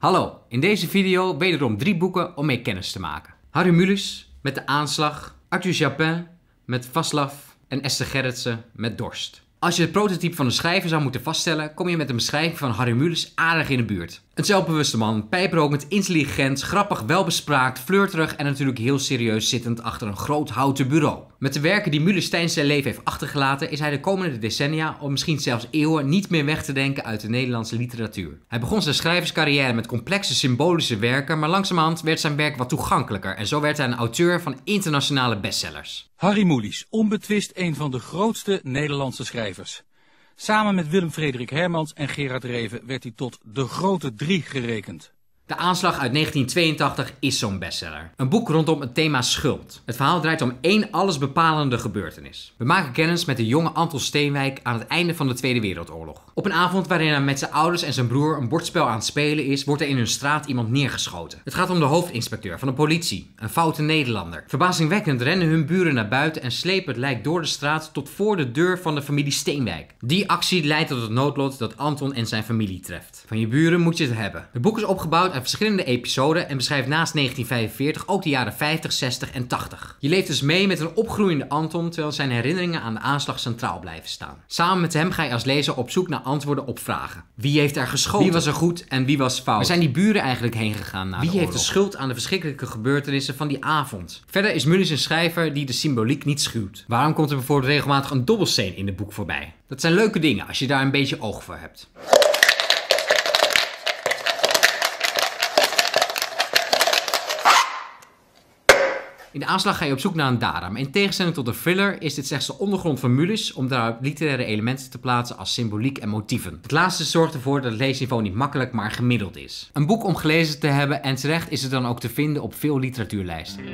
Hallo, in deze video wederom drie boeken om mee kennis te maken. Harry Mulis met De Aanslag, Arthur Chapin met Vaslav en Esther Gerritsen met Dorst. Als je het prototype van de schrijver zou moeten vaststellen, kom je met een beschrijving van Harry Mulus aardig in de buurt. Een zelfbewuste man, pijprokend, intelligent, grappig, welbespraakt, flirterig en natuurlijk heel serieus zittend achter een groot houten bureau. Met de werken die Stijn zijn leven heeft achtergelaten, is hij de komende decennia, of misschien zelfs eeuwen, niet meer weg te denken uit de Nederlandse literatuur. Hij begon zijn schrijverscarrière met complexe symbolische werken, maar langzamerhand werd zijn werk wat toegankelijker en zo werd hij een auteur van internationale bestsellers. Harry Mulisch, onbetwist een van de grootste Nederlandse schrijvers. Samen met Willem Frederik Hermans en Gerard Reven werd hij tot de grote drie gerekend. De aanslag uit 1982 is zo'n bestseller. Een boek rondom het thema schuld. Het verhaal draait om één allesbepalende gebeurtenis. We maken kennis met de jonge Anton Steenwijk aan het einde van de Tweede Wereldoorlog. Op een avond waarin hij met zijn ouders en zijn broer een bordspel aan het spelen is, wordt er in hun straat iemand neergeschoten. Het gaat om de hoofdinspecteur van de politie, een foute Nederlander. Verbazingwekkend rennen hun buren naar buiten en slepen het lijk door de straat tot voor de deur van de familie Steenwijk. Die actie leidt tot het noodlot dat Anton en zijn familie treft. Van je buren moet je het hebben. Het boek is opgebouwd verschillende episoden en beschrijft naast 1945 ook de jaren 50, 60 en 80. Je leeft dus mee met een opgroeiende Anton terwijl zijn herinneringen aan de aanslag centraal blijven staan. Samen met hem ga je als lezer op zoek naar antwoorden op vragen. Wie heeft er geschoten? Wie was er goed en wie was fout? Waar zijn die buren eigenlijk heen gegaan na Wie heeft de schuld aan de verschrikkelijke gebeurtenissen van die avond? Verder is Mullis een schrijver die de symboliek niet schuwt. Waarom komt er bijvoorbeeld regelmatig een dobbelsteen in het boek voorbij? Dat zijn leuke dingen als je daar een beetje oog voor hebt. In de aanslag ga je op zoek naar een dader, maar in tegenstelling tot de thriller is dit slechts de ondergrond van mulis om daar literaire elementen te plaatsen als symboliek en motieven. Het laatste zorgt ervoor dat het leesniveau niet makkelijk, maar gemiddeld is. Een boek om gelezen te hebben en terecht is het dan ook te vinden op veel literatuurlijsten.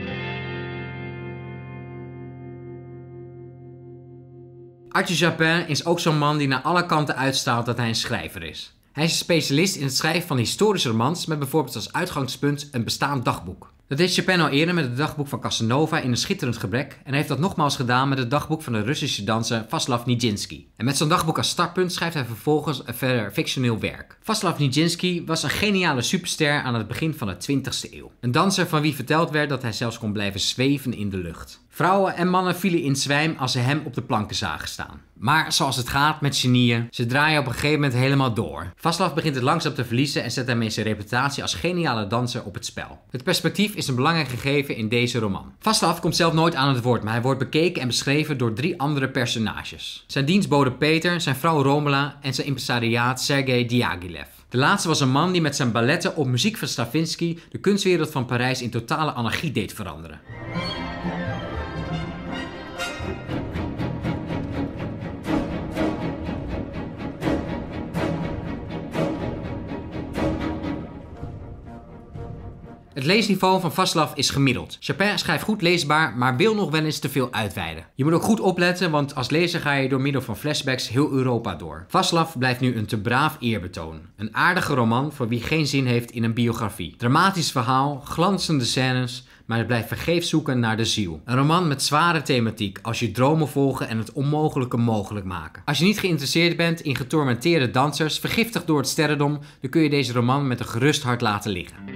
Arthur Japin is ook zo'n man die naar alle kanten uitstaat dat hij een schrijver is. Hij is een specialist in het schrijven van historische romans met bijvoorbeeld als uitgangspunt een bestaand dagboek. Dat deed Chopin al eerder met het dagboek van Casanova in een schitterend gebrek en heeft dat nogmaals gedaan met het dagboek van de Russische danser Vaslav Nijinsky. En met zo'n dagboek als startpunt schrijft hij vervolgens een verder fictioneel werk. Vaslav Nijinsky was een geniale superster aan het begin van de 20e eeuw. Een danser van wie verteld werd dat hij zelfs kon blijven zweven in de lucht. Vrouwen en mannen vielen in zwijm als ze hem op de planken zagen staan. Maar zoals het gaat met genieën, ze draaien op een gegeven moment helemaal door. Vaslav begint het langzaam te verliezen en zet daarmee zijn reputatie als geniale danser op het spel. Het perspectief is een belangrijk gegeven in deze roman. Vaslav komt zelf nooit aan het woord, maar hij wordt bekeken en beschreven door drie andere personages. Zijn dienstbode Peter, zijn vrouw Romela en zijn impresariaat Sergei Diaghilev. De laatste was een man die met zijn balletten op muziek van Stravinsky de kunstwereld van Parijs in totale anarchie deed veranderen. Het leesniveau van Vaslav is gemiddeld. Chapin schrijft goed leesbaar, maar wil nog wel eens te veel uitweiden. Je moet ook goed opletten, want als lezer ga je door middel van flashbacks heel Europa door. Vaslav blijft nu een te braaf eerbetoon. Een aardige roman voor wie geen zin heeft in een biografie. Dramatisch verhaal, glanzende scènes, maar het blijft vergeefs zoeken naar de ziel. Een roman met zware thematiek als je dromen volgen en het onmogelijke mogelijk maken. Als je niet geïnteresseerd bent in getormenteerde dansers, vergiftigd door het sterrendom, dan kun je deze roman met een gerust hart laten liggen.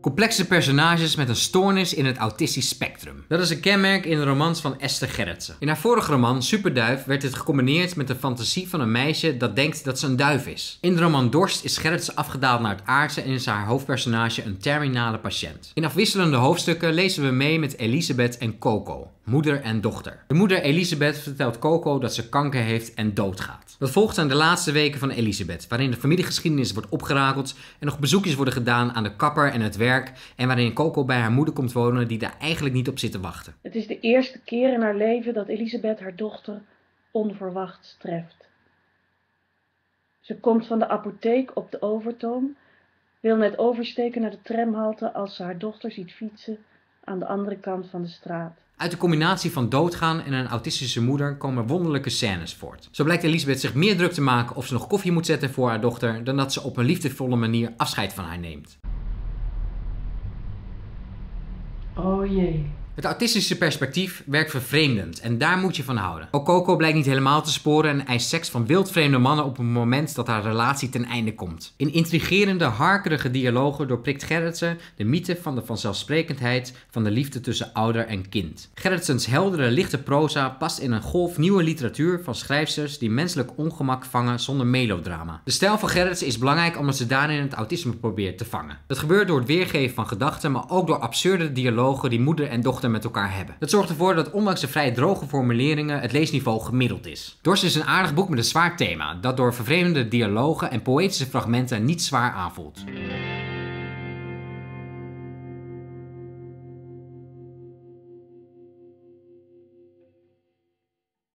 Complexe personages met een stoornis in het autistisch spectrum. Dat is een kenmerk in de romans van Esther Gerritsen. In haar vorige roman Superduif werd dit gecombineerd met de fantasie van een meisje dat denkt dat ze een duif is. In de roman Dorst is Gerritsen afgedaald naar het aardse en is haar hoofdpersonage een terminale patiënt. In afwisselende hoofdstukken lezen we mee met Elisabeth en Coco moeder en dochter. De moeder Elisabeth vertelt Coco dat ze kanker heeft en doodgaat. Dat volgt aan de laatste weken van Elisabeth, waarin de familiegeschiedenis wordt opgerakeld en nog bezoekjes worden gedaan aan de kapper en het werk en waarin Coco bij haar moeder komt wonen die daar eigenlijk niet op zit te wachten. Het is de eerste keer in haar leven dat Elisabeth haar dochter onverwacht treft. Ze komt van de apotheek op de overtoom, wil net oversteken naar de tramhalte als ze haar dochter ziet fietsen aan de andere kant van de straat. Uit de combinatie van doodgaan en een autistische moeder komen wonderlijke scènes voort. Zo blijkt Elisabeth zich meer druk te maken of ze nog koffie moet zetten voor haar dochter, dan dat ze op een liefdevolle manier afscheid van haar neemt. Oh jee. Het autistische perspectief werkt vervreemdend en daar moet je van houden. Coco blijkt niet helemaal te sporen en eist seks van wildvreemde mannen op het moment dat haar relatie ten einde komt. In intrigerende, harkerige dialogen doorprikt Gerritsen de mythe van de vanzelfsprekendheid van de liefde tussen ouder en kind. Gerritsens heldere, lichte proza past in een golf nieuwe literatuur van schrijfsters die menselijk ongemak vangen zonder melodrama. De stijl van Gerritsen is belangrijk omdat ze daarin het autisme probeert te vangen. Dat gebeurt door het weergeven van gedachten, maar ook door absurde dialogen die moeder en dochter met elkaar hebben. Dat zorgt ervoor dat ondanks de vrij droge formuleringen het leesniveau gemiddeld is. Dorst is een aardig boek met een zwaar thema, dat door vervreemde dialogen en poëtische fragmenten niet zwaar aanvoelt.